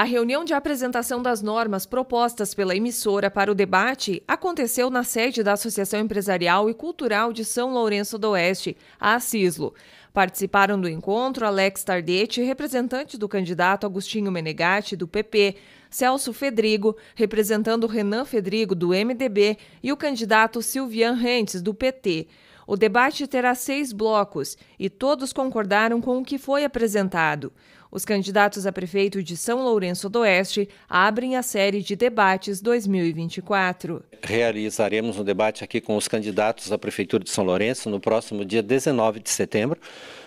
A reunião de apresentação das normas propostas pela emissora para o debate aconteceu na sede da Associação Empresarial e Cultural de São Lourenço do Oeste, a CISLO. Participaram do encontro Alex Tardete, representante do candidato Agostinho Menegatti, do PP, Celso Fedrigo, representando Renan Fedrigo, do MDB, e o candidato Silvian Rentes, do PT. O debate terá seis blocos e todos concordaram com o que foi apresentado. Os candidatos a prefeito de São Lourenço do Oeste abrem a série de debates 2024. Realizaremos um debate aqui com os candidatos à Prefeitura de São Lourenço no próximo dia 19 de setembro,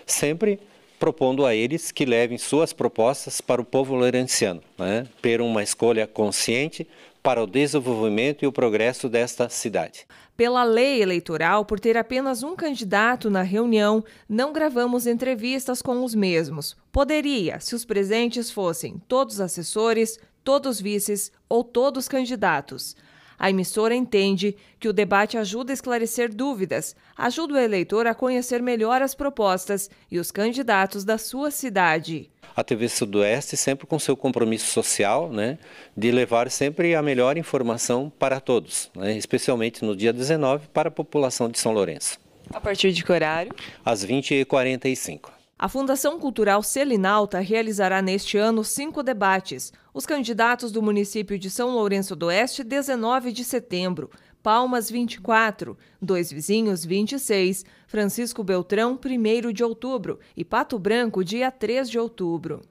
sempre propondo a eles que levem suas propostas para o povo lourenciano, né? ter uma escolha consciente, para o desenvolvimento e o progresso desta cidade. Pela lei eleitoral, por ter apenas um candidato na reunião, não gravamos entrevistas com os mesmos. Poderia, se os presentes fossem todos assessores, todos vices ou todos candidatos. A emissora entende que o debate ajuda a esclarecer dúvidas, ajuda o eleitor a conhecer melhor as propostas e os candidatos da sua cidade a TV Sudoeste sempre com seu compromisso social, né, de levar sempre a melhor informação para todos, né, especialmente no dia 19 para a população de São Lourenço. A partir de que horário? Às 20h45. A Fundação Cultural Selinalta realizará neste ano cinco debates. Os candidatos do município de São Lourenço do Oeste, 19 de setembro. Palmas 24, Dois Vizinhos 26, Francisco Beltrão 1 de outubro e Pato Branco dia 3 de outubro.